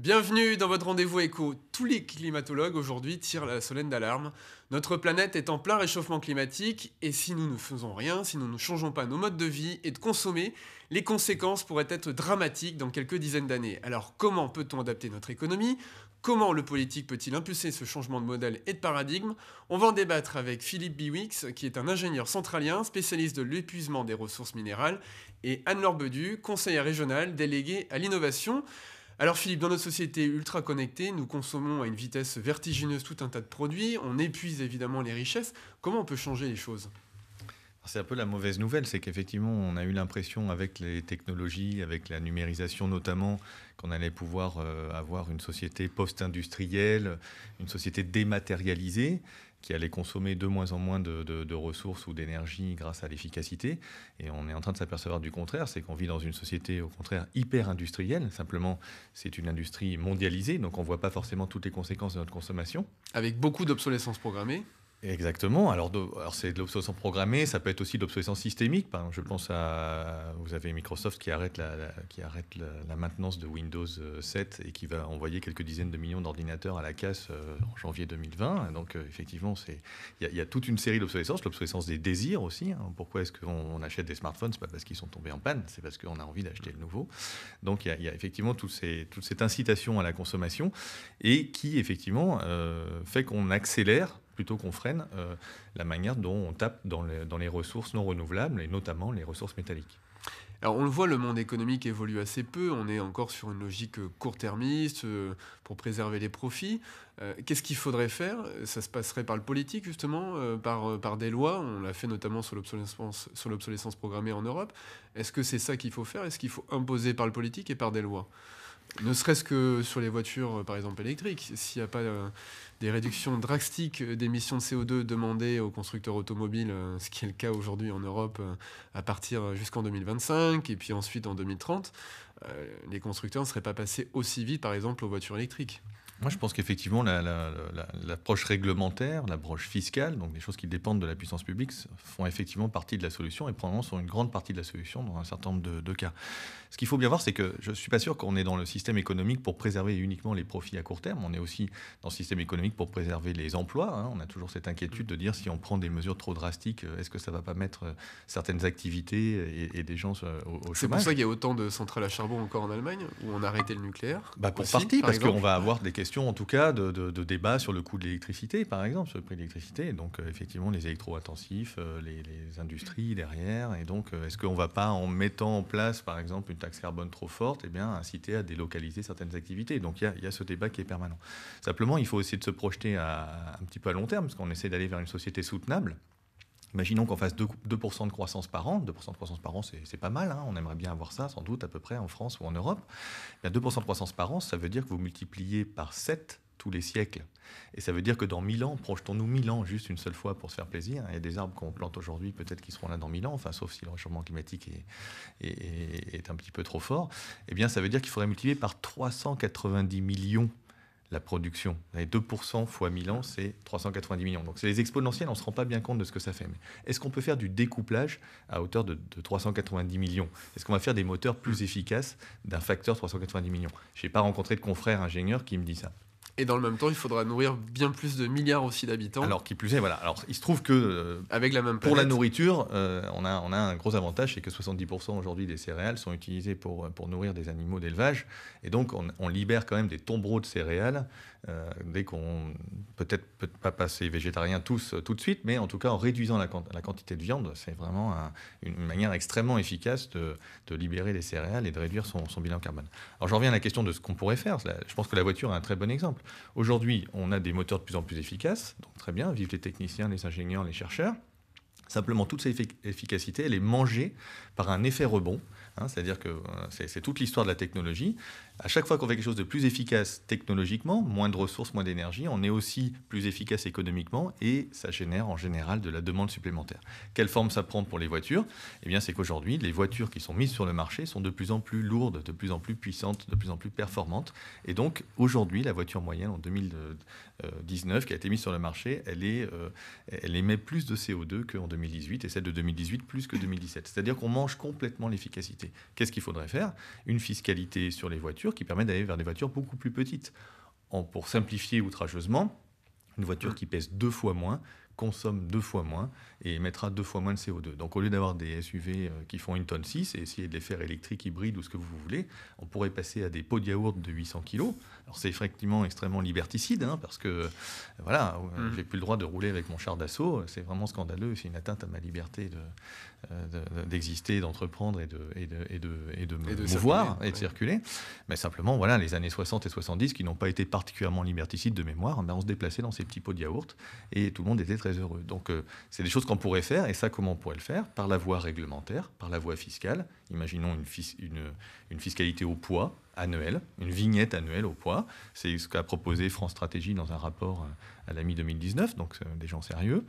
Bienvenue dans votre rendez-vous éco. Tous les climatologues aujourd'hui tirent la solenne d'alarme. Notre planète est en plein réchauffement climatique et si nous ne faisons rien, si nous ne changeons pas nos modes de vie et de consommer, les conséquences pourraient être dramatiques dans quelques dizaines d'années. Alors comment peut-on adapter notre économie Comment le politique peut-il impulser ce changement de modèle et de paradigme On va en débattre avec Philippe Biwix, qui est un ingénieur centralien, spécialiste de l'épuisement des ressources minérales, et Anne-Laure Bedu, conseillère régionale déléguée à l'innovation. Alors Philippe, dans notre société ultra connectée, nous consommons à une vitesse vertigineuse tout un tas de produits, on épuise évidemment les richesses. Comment on peut changer les choses c'est un peu la mauvaise nouvelle, c'est qu'effectivement, on a eu l'impression avec les technologies, avec la numérisation notamment, qu'on allait pouvoir euh, avoir une société post-industrielle, une société dématérialisée qui allait consommer de moins en moins de, ressources ou d'énergie grâce à l'efficacité. Et on est en train de s'apercevoir du contraire, c'est qu'on vit dans une société au contraire hyper industrielle. Simplement, c'est une industrie mondialisée, donc on ne voit pas forcément toutes les conséquences de notre consommation. Avec beaucoup d'obsolescence programmée. Exactement. Alors, c'est de l'obsolescence programmée, ça peut être aussi de l'obsolescence systémique. Je pense à. Vous avez Microsoft qui arrête, la, qui arrête la, maintenance de Windows 7 euh, et qui va envoyer quelques dizaines de millions d'ordinateurs à la casse euh, en janvier 2020. Donc, euh, effectivement, il y, a toute une série d'obsolescence, l'obsolescence des désirs aussi. Hein. Pourquoi est-ce qu'on achète des smartphones n'est pas parce qu'ils sont tombés en panne, c'est parce qu'on a envie d'acheter le nouveau. Donc, il y, a effectivement toute cette incitation à la consommation et qui, effectivement, fait qu'on accélère plutôt qu'on freine euh, la manière dont on tape dans les, ressources non renouvelables et notamment les ressources métalliques. Alors on le voit, le monde économique évolue assez peu, on est encore sur une logique euh, court-termiste euh, pour préserver les profits. Qu'est-ce qu'il faudrait faire Ça se passerait par le politique justement, par, des lois, on l'a fait notamment sur sur l'obsolescence programmée en Europe. Est-ce que c'est ça qu'il faut faire Est-ce qu'il faut imposer par le politique et par des lois ne serait-ce que sur les voitures, euh, par exemple, électriques, s'il n'y a pas euh, des réductions drastiques d'émissions de CO2 demandées aux constructeurs automobiles, euh, ce qui est le cas aujourd'hui en Europe, à partir jusqu'en 2025 et puis ensuite en 2030, les constructeurs ne seraient pas passés aussi vite, par exemple, aux voitures électriques. Moi, je pense qu'effectivement, l'approche réglementaire, la, la, réglementaire, l'approche fiscale, donc des choses qui dépendent de la puissance publique, font effectivement partie de la solution et probablement sont une grande partie de la solution dans un certain nombre de cas. Ce qu'il faut bien voir, c'est que je ne suis pas sûr qu'on est dans le système économique pour préserver uniquement les profits à court terme. On est aussi dans le système économique pour préserver les emplois. Hein. On a toujours cette inquiétude de dire si on prend des mesures trop drastiques, euh, est-ce que ça ne va pas mettre euh, certaines activités et, des gens euh, au, au C'est pour ça qu'il y a autant de centrales à charbon encore en Allemagne, où on a arrêté le nucléaire bah, Pour partie, parce qu'on va avoir des questions, en tout cas, de, de, débat sur le coût de l'électricité, par exemple, sur le prix de l'électricité. Donc, effectivement, les électro-intensifs, les, les, industries derrière. Et donc, est-ce qu'on ne va pas, en mettant en place, par exemple, une taxe carbone trop forte, eh bien, inciter à délocaliser certaines activités. Donc il y, a ce débat qui est permanent. Simplement, il faut essayer de se projeter à, un petit peu à long terme, parce qu'on essaie d'aller vers une société soutenable. Imaginons qu'on fasse 2%, de croissance par an. 2% de croissance par an, c'est pas mal. Hein. On aimerait bien avoir ça, sans doute, à peu près en France ou en Europe. 2% eh de croissance par an, ça veut dire que vous multipliez par 7 tous les siècles. Et ça veut dire que dans 1000 ans, projetons-nous 1000 ans juste une seule fois pour se faire plaisir. Il y a des arbres qu'on plante aujourd'hui, peut-être qu'ils seront là dans 1000 ans, enfin, sauf si le réchauffement climatique est, est, un petit peu trop fort. Eh bien, ça veut dire qu'il faudrait multiplier par 390 millions la production. 2% fois 1000 ans, c'est 390 millions. Donc c'est les exponentielles, on ne se rend pas bien compte de ce que ça fait. est-ce qu'on peut faire du découplage à hauteur de, 390 millions Est-ce qu'on va faire des moteurs plus efficaces d'un facteur 390 millions Je n'ai pas rencontré de confrère ingénieur qui me dit ça. Et dans le même temps, il faudra nourrir bien plus de milliards aussi d'habitants. Alors qui plus est, voilà. Alors il se trouve que euh, avec la même pour la nourriture, euh, on, a, un gros avantage, c'est que 70% aujourd'hui des céréales sont utilisées euh, pour, nourrir des animaux d'élevage. Et donc on, on libère quand même des tombereaux de céréales euh, dès qu'on peut-être peut pas passer végétarien tous euh, tout de suite, mais en tout cas en réduisant la, quantité de viande, c'est vraiment une manière extrêmement efficace de, libérer les céréales et de réduire son, bilan carbone. Alors j'en reviens à la question de ce qu'on pourrait faire. Je pense que la voiture est un très bon exemple. Aujourd'hui, on a des moteurs de plus en plus efficaces, donc très bien, vivent les techniciens, les ingénieurs, les chercheurs. Simplement, toute cette efficacité, elle est mangée par un effet rebond. Hein, c'est-à-dire que euh, c'est toute l'histoire de la technologie à chaque fois qu'on fait quelque chose de plus efficace technologiquement, moins de ressources, moins d'énergie, on est aussi plus efficace économiquement et ça génère en général de la demande supplémentaire. Quelle forme ça prend pour les voitures Eh bien, c'est qu'aujourd'hui, les voitures qui sont mises sur le marché sont de plus en plus lourdes, de plus en plus puissantes, de plus en plus performantes. Et donc, aujourd'hui, la voiture moyenne en 2019 euh, qui a été mise sur le marché, elle, euh, elle émet plus de CO2 qu'en 2018 et celle de 2018 plus que 2017. C'est-à-dire qu'on mange complètement l'efficacité. Qu'est-ce qu'il faudrait faire Une fiscalité sur les voitures qui permet d'aller vers des voitures beaucoup plus petites. En, pour simplifier outrageusement, une voiture hum. qui pèse deux fois moins consomme deux fois moins et émettra deux fois moins de CO2. Donc au lieu d'avoir des SUV euh, qui font une tonne 6 et essayer de les faire électriques, hybrides ou ce que vous voulez, on pourrait passer à des pots de yaourt de 800 kg. Alors c'est effectivement extrêmement liberticide hein, parce que euh, voilà, euh, mm. j'ai plus le droit de rouler avec mon char d'assaut. C'est vraiment scandaleux, c'est une atteinte à ma liberté d'exister, de, d'entreprendre et de, et, de, et, de, de me mouvoir et de circuler. Mais simplement, voilà, les années 60 et 70 qui n'ont pas été particulièrement liberticides de mémoire, ben, on se déplaçait dans ces petits pots de yaourt et tout le monde était très heureux. Donc, euh, c'est des choses qu'on pourrait faire, et ça, comment on pourrait le faire Par la voie réglementaire, par la voie fiscale. Imaginons une, une, fiscalité au poids annuel, une vignette annuelle au poids. C'est ce qu'a proposé France Stratégie dans un rapport euh, à la mi-2019, donc euh, des gens sérieux.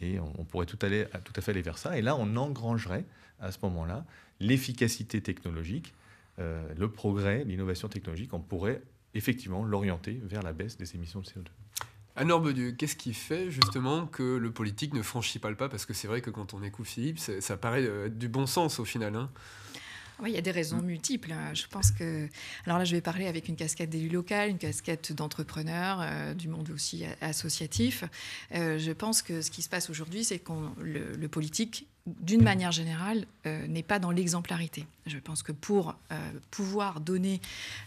Et on, pourrait tout, aller, tout à fait aller vers ça. Et là, on engrangerait à ce moment-là l'efficacité technologique, le progrès, l'innovation technologique. On pourrait effectivement l'orienter vers la baisse des émissions de CO2. Anne Orbedieu, qu'est-ce qui fait justement que le politique ne franchit pas le pas Parce que c'est vrai que quand on écoute Philippe, ça, paraît euh, être du bon sens au final. Hein. Oui, il y a des raisons mmh. multiples. Hein. Je pense que. Alors là, je vais parler avec une casquette d'élu local, une casquette d'entrepreneur, euh, du monde aussi associatif. Euh, je pense que ce qui se passe aujourd'hui, c'est que le, politique d'une mmh. manière générale, n'est pas dans l'exemplarité. Je pense que pour euh, pouvoir donner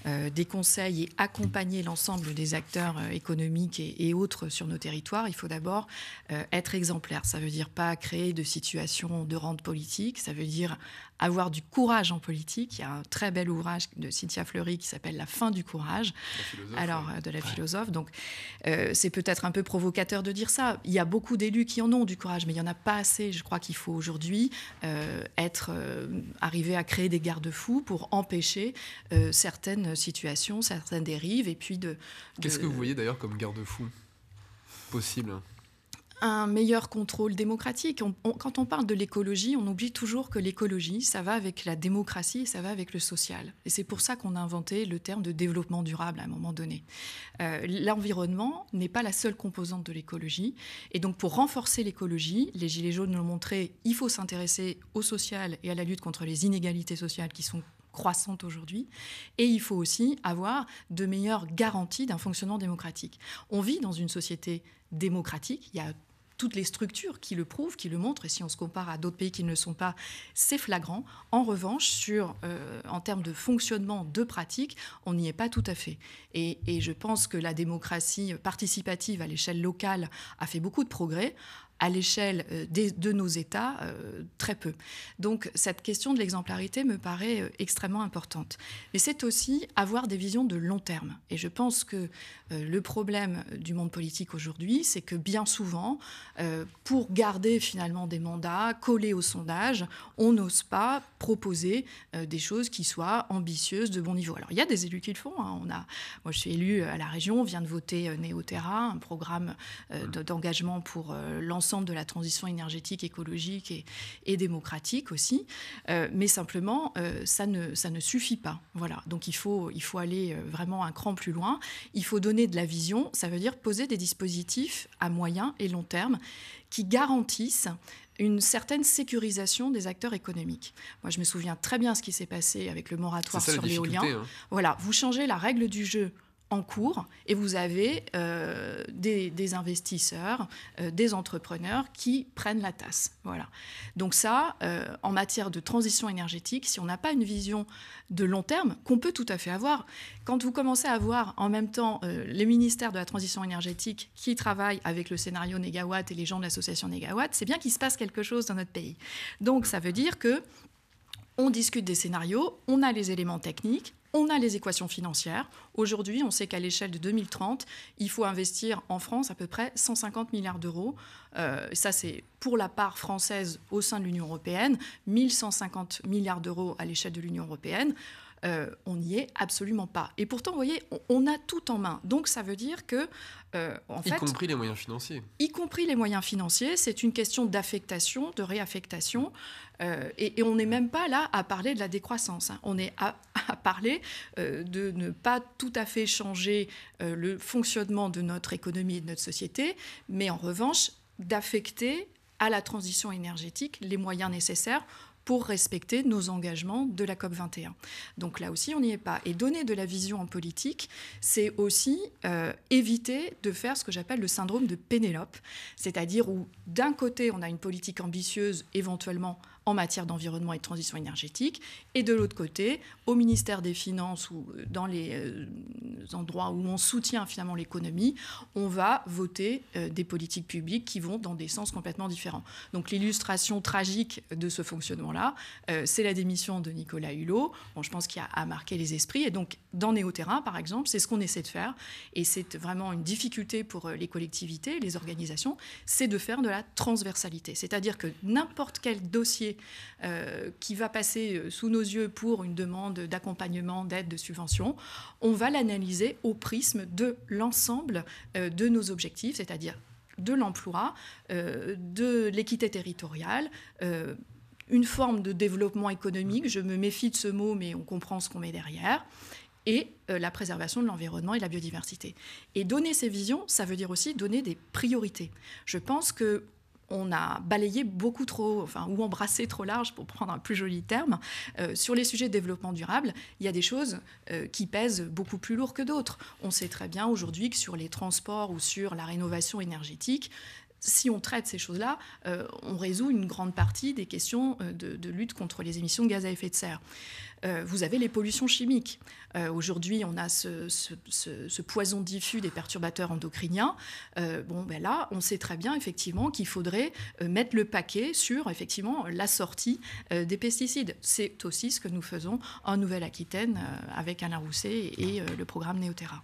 euh, des conseils et accompagner l'ensemble des acteurs euh, économiques et, autres sur nos territoires, il faut d'abord être exemplaire. Ça veut dire pas créer de situation de rente politique, ça veut dire avoir du courage en politique. Il y a un très bel ouvrage de Cynthia Fleury qui s'appelle La fin du courage, alors de la philosophe. Donc c'est peut-être un peu provocateur de dire ça. Il y a beaucoup d'élus qui en ont du courage, mais il n'y en a pas assez. Je crois qu'il faut aujourd'hui être arrivé arriver à créer des garde-fous pour empêcher euh, certaines situations, certaines dérives, et puis de. de... Qu'est-ce que vous voyez d'ailleurs comme garde-fous possible un meilleur contrôle démocratique. quand on parle de l'écologie, on oublie toujours que l'écologie, ça va avec la démocratie, et ça va avec le social. Et c'est pour ça qu'on a inventé le terme de développement durable à un moment donné. Euh, l'environnement n'est pas la seule composante de l'écologie. Et donc pour renforcer l'écologie, les Gilets jaunes nous l'ont montré, il faut s'intéresser au social et à la lutte contre les inégalités sociales qui sont croissantes aujourd'hui. Et il faut aussi avoir de meilleures garanties d'un fonctionnement démocratique. On vit dans une société démocratique. Il y a toutes les structures qui le prouvent, qui le montrent, et si on se compare à d'autres pays qui ne le sont pas, c'est flagrant. En revanche, sur, euh, en termes de fonctionnement, de pratique, on n'y est pas tout à fait. et je pense que la démocratie participative à l'échelle locale a fait beaucoup de progrès à l'échelle euh, de nos États, euh, très peu. Donc cette question de l'exemplarité me paraît euh, extrêmement importante. Mais c'est aussi avoir des visions de long terme. Et je pense que le problème du monde politique aujourd'hui, c'est que bien souvent, pour garder finalement des mandats collés au sondage, on n'ose pas proposer des choses qui soient ambitieuses, de bon niveau. Alors il y a des élus qui le font. Hein. On a, moi je suis élue à la région, on vient de voter Néoterra, un programme d'engagement pour l'ensemble de la transition énergétique, écologique et, démocratique aussi. Euh, mais simplement, euh, ça, ne, ça ne suffit pas. Voilà. Donc il faut, il faut aller euh, vraiment un cran plus loin. Il faut donner de la vision. Ça veut dire poser des dispositifs à moyen et long terme qui garantissent une certaine sécurisation des acteurs économiques. Moi, je me souviens très bien ce qui s'est passé avec le moratoire sur l'éolien. Hein. Voilà, vous changez la règle du jeu en cours et vous avez euh, des, investisseurs, euh, des entrepreneurs qui prennent la tasse. Voilà. Donc ça, euh, en matière de transition énergétique, si on n'a pas une vision de long terme, qu'on peut tout à fait avoir, quand vous commencez à voir en même temps les ministères de la transition énergétique qui travaillent avec le scénario Négawatt et les gens de l'association Négawatt, c'est bien qu'il se passe quelque chose dans notre pays. Donc ça veut dire que on discute des scénarios, on a les éléments techniques, on a les équations financières. Aujourd'hui, on sait qu'à l'échelle de 2030, il faut investir en France à peu près 150 milliards d'euros. Euh, ça, c'est pour la part française au sein de l'Union européenne, 1150 milliards d'euros à l'échelle de l'Union européenne. Euh, on n'y est absolument pas. Et pourtant, vous voyez, on, a tout en main. Donc ça veut dire que... Euh, y compris les moyens financiers. Y compris les moyens financiers, c'est une question d'affectation, de réaffectation. Euh, et, on n'est même pas là à parler de la décroissance. Hein. On est à, parler de ne pas tout à fait changer le fonctionnement de notre économie et de notre société, mais en revanche d'affecter à la transition énergétique les moyens nécessaires pour respecter nos engagements de la COP21. Donc là aussi, on n'y est pas. Et donner de la vision en politique, c'est aussi euh, éviter de faire ce que j'appelle le syndrome de Pénélope, c'est-à-dire où d'un côté, on a une politique ambitieuse éventuellement en matière d'environnement et de transition énergétique, et de l'autre côté, au ministère des Finances ou euh, dans les euh, endroits où on soutient finalement l'économie, on va voter euh, des politiques publiques qui vont dans des sens complètement différents. Donc l'illustration tragique de ce fonctionnement-là, c'est la démission de Nicolas Hulot. je pense qu'il a, marqué les esprits. Et donc dans Néo-Terrain, par exemple, c'est ce qu'on essaie de faire. Et c'est vraiment une difficulté pour les collectivités, les organisations, c'est de faire de la transversalité. C'est-à-dire que n'importe quel dossier euh, qui va passer euh, sous nos yeux pour une demande d'accompagnement, d'aide, de subvention, on va l'analyser au prisme de l'ensemble euh, de nos objectifs, c'est-à-dire de l'emploi, de l'équité territoriale une forme de développement économique. Je me méfie de ce mot, mais on comprend ce qu'on met derrière. Et la préservation de l'environnement et de la biodiversité. Et donner ces visions, ça veut dire aussi donner des priorités. Je pense que on a balayé beaucoup trop, enfin, ou embrassé trop large, pour prendre un plus joli terme. Euh, sur les sujets de développement durable, il y a des choses euh, qui pèsent beaucoup plus lourd que d'autres. On sait très bien aujourd'hui que sur les transports ou sur la rénovation énergétique, si on traite ces choses-là, euh, on résout une grande partie des questions euh, de, lutte contre les émissions de gaz à effet de serre. Euh, vous avez les pollutions chimiques. Aujourd'hui, on a ce, poison diffus des perturbateurs endocriniens. bon, ben là, on sait très bien effectivement qu'il faudrait mettre le paquet sur effectivement la sortie des pesticides. C'est aussi ce que nous faisons en Nouvelle-Aquitaine avec Alain Rousset et, le programme Néoterra.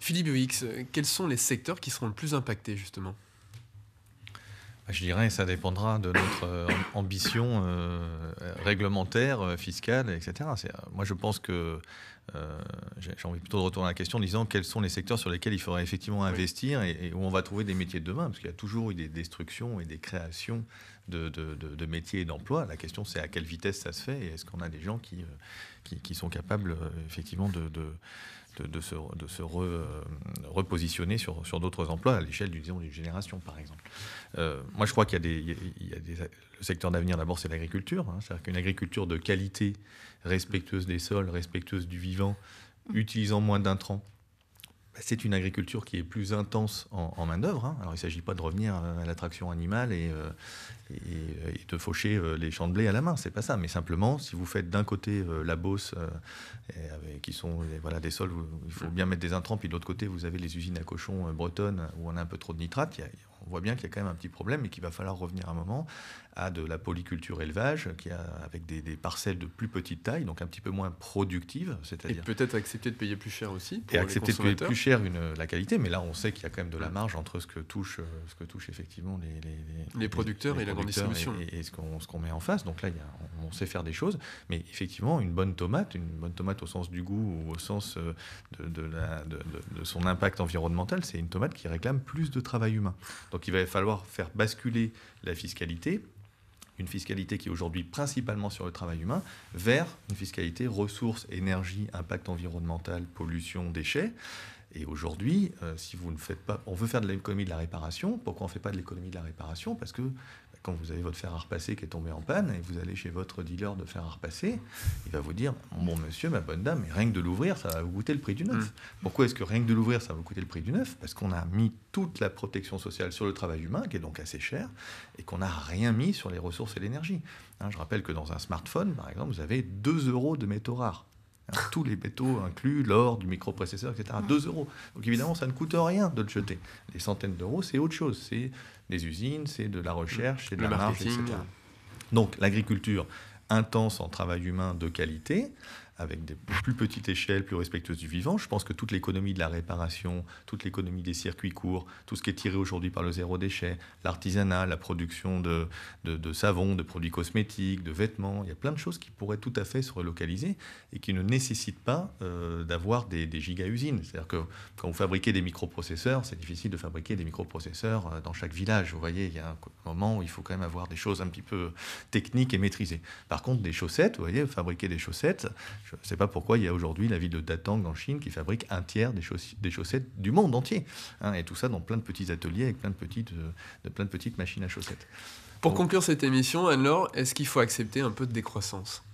Philippe Huix, quels sont les secteurs qui seront le plus impactés justement bah, je dirais, que ça dépendra de notre euh, ambition euh, réglementaire, euh, fiscale, etc. Moi, je pense que j'ai envie plutôt de retourner à la question en disant quels sont les secteurs sur lesquels il faudrait effectivement investir et, où on va trouver des métiers de demain, parce qu'il y a toujours eu des destructions et des créations de, métiers et d'emplois. La question, c'est à quelle vitesse ça se fait et est-ce qu'on a des gens qui sont capables effectivement de de, se, euh, repositionner sur, d'autres emplois à l'échelle d'une génération, par exemple. Euh, moi, je crois qu'il y a des, le secteur d'avenir, d'abord, c'est l'agriculture. Hein. C'est-à-dire qu'une agriculture de qualité, respectueuse des sols, respectueuse du vivant, mm. utilisant moins d'intrants, bah, c'est une agriculture qui est plus intense en, main-d'œuvre. Hein. Alors, il ne s'agit pas de revenir à l'attraction animale et, euh, de faucher euh, les champs de blé à la main. C'est pas ça. Mais simplement, si vous faites d'un côté euh, la bosse, qui sont voilà, des sols où il faut mm. bien mettre des intrants, puis de l'autre côté, vous avez les usines à cochons bretonnes où on a un peu trop de nitrate, on voit bien qu'il y a quand même un petit problème et qu'il va falloir revenir un moment à de la polyculture élevage, qui a, avec des, parcelles de plus petite taille, donc un petit peu moins productives. C'est-à-dire et peut-être accepter de payer plus cher aussi. Pour et accepter de payer plus cher une, la qualité, mais là on sait qu'il y a quand même de la marge entre ce que touche, euh, ce que touche effectivement les, les, les, producteurs et la grande distribution. Et, ce, qu'on, ce qu'on met en face. Donc là, on, on, sait faire des choses, mais effectivement, une bonne tomate, une bonne tomate au sens du goût ou au sens euh, de, de, la, de, de son impact environnemental, c'est une tomate qui réclame plus de travail humain. Donc il va falloir faire basculer la fiscalité une fiscalité qui est aujourd'hui principalement sur le travail humain vers une fiscalité ressources, énergie, impact environnemental, pollution, déchets. Et aujourd'hui, euh, si vous ne faites pas, on veut faire de l'économie de la réparation. Pourquoi on ne fait pas de l'économie de la réparation Parce que quand vous avez votre fer à repasser qui est tombé en panne et vous allez chez votre dealer de fer à repasser, il va vous dire Bon monsieur, ma bonne dame, rien que de l'ouvrir, ça va vous coûter le prix du neuf. Mmh. Pourquoi est-ce que rien que de l'ouvrir, ça va vous coûter le prix du neuf Parce qu'on a mis toute la protection sociale sur le travail humain, qui est donc assez cher, et qu'on n'a rien mis sur les ressources et l'énergie. Hein, je rappelle que dans un smartphone, par exemple, vous avez 2 euros de métaux rares. Hein, tous les métaux inclus, l'or, du microprocesseur, etc. 2 euros. Donc évidemment, ça ne coûte rien de le jeter. Les centaines d'euros, c'est autre chose. C'est des usines, c'est de la recherche, c'est de la etc. Donc l'agriculture intense en travail humain de qualité, avec des plus petites échelles, plus respectueuses du vivant. Je pense que toute l'économie de la réparation, toute l'économie des circuits courts, tout ce qui est tiré aujourd'hui par le zéro déchet, l'artisanat, la production de, de, de savon, de produits cosmétiques, de vêtements, il y a plein de choses qui pourraient tout à fait se relocaliser et qui ne nécessitent pas euh, d'avoir des, des giga-usines. C'est-à-dire que quand vous fabriquez des microprocesseurs, c'est difficile de fabriquer des microprocesseurs euh, dans chaque village. Vous voyez, il y a un moment où il faut quand même avoir des choses un petit peu techniques et maîtrisées. Par contre, des chaussettes, vous voyez, fabriquer des chaussettes, je ne sais pas pourquoi il y a aujourd'hui la ville de Datang en Chine qui fabrique un tiers des, chaussettes, du monde entier. Hein, et tout ça dans plein de petits ateliers avec plein de petites, euh, machines à chaussettes. Pour conclure cette émission, alors, est-ce qu'il faut accepter un peu de décroissance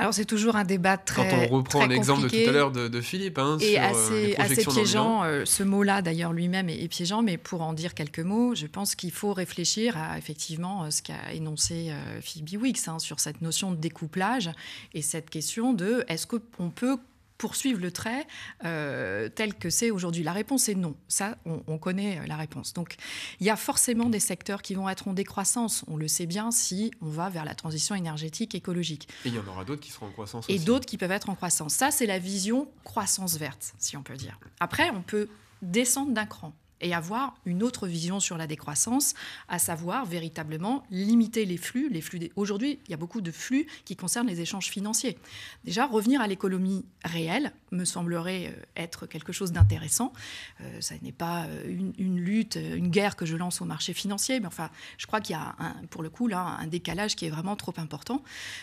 alors c'est toujours un débat très Quand on reprend l'exemple de tout à l'heure de, Philippe, hein, et sur, euh, assez, assez piégeant, euh, ce mot-là d'ailleurs lui-même est, piégeant, mais pour en dire quelques mots, je pense qu'il faut réfléchir à effectivement euh, ce qu'a énoncé Phoebe Wicks hein, sur cette notion de découplage et cette question de est-ce qu'on peut poursuivre le trait euh, tel que c'est aujourd'hui La réponse est non. Ça, on, connaît euh, la réponse. Donc, il y a forcément des secteurs qui vont être en décroissance. On le sait bien si on va vers la transition énergétique écologique. Et il y en aura d'autres qui seront en croissance. Et d'autres qui peuvent être en croissance. Ça, c'est la vision croissance verte, si on peut dire. Après, on peut descendre d'un cran et avoir une autre vision sur la décroissance, à savoir véritablement limiter les flux. Les flux Aujourd'hui, il y a beaucoup de flux qui concernent les échanges financiers. Déjà, revenir à l'économie réelle me semblerait euh, être quelque chose d'intéressant. Euh, ça n'est pas euh, une, lutte, euh, une guerre que je lance au marché financier, mais enfin, je crois qu'il y a un, pour le coup là un décalage qui est vraiment trop important.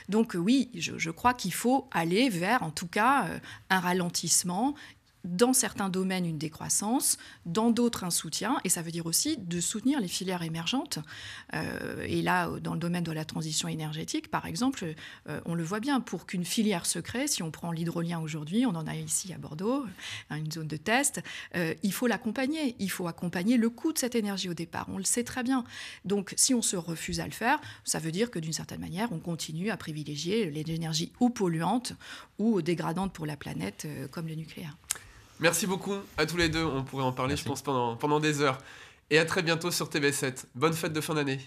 Donc oui, je, je crois qu'il faut aller vers, en tout cas, un ralentissement dans certains domaines une décroissance, dans d'autres un soutien, et ça veut dire aussi de soutenir les filières émergentes. Euh, et là, euh, dans le domaine de la transition énergétique, par exemple, euh, on le voit bien, pour qu'une filière se crée, si on prend l'hydrolien aujourd'hui, on en a ici à Bordeaux, hein, une zone de test, il faut l'accompagner, il faut accompagner le coût de cette énergie au départ, on le sait très bien. Donc si on se refuse à le faire, ça veut dire que d'une certaine manière, on continue à privilégier les énergies ou polluantes ou dégradantes pour la planète, comme le nucléaire. Merci beaucoup à tous les deux. On pourrait en parler, je pense, pendant, pendant des heures. Et à très bientôt sur TV7. Bonne fête de fin d'année.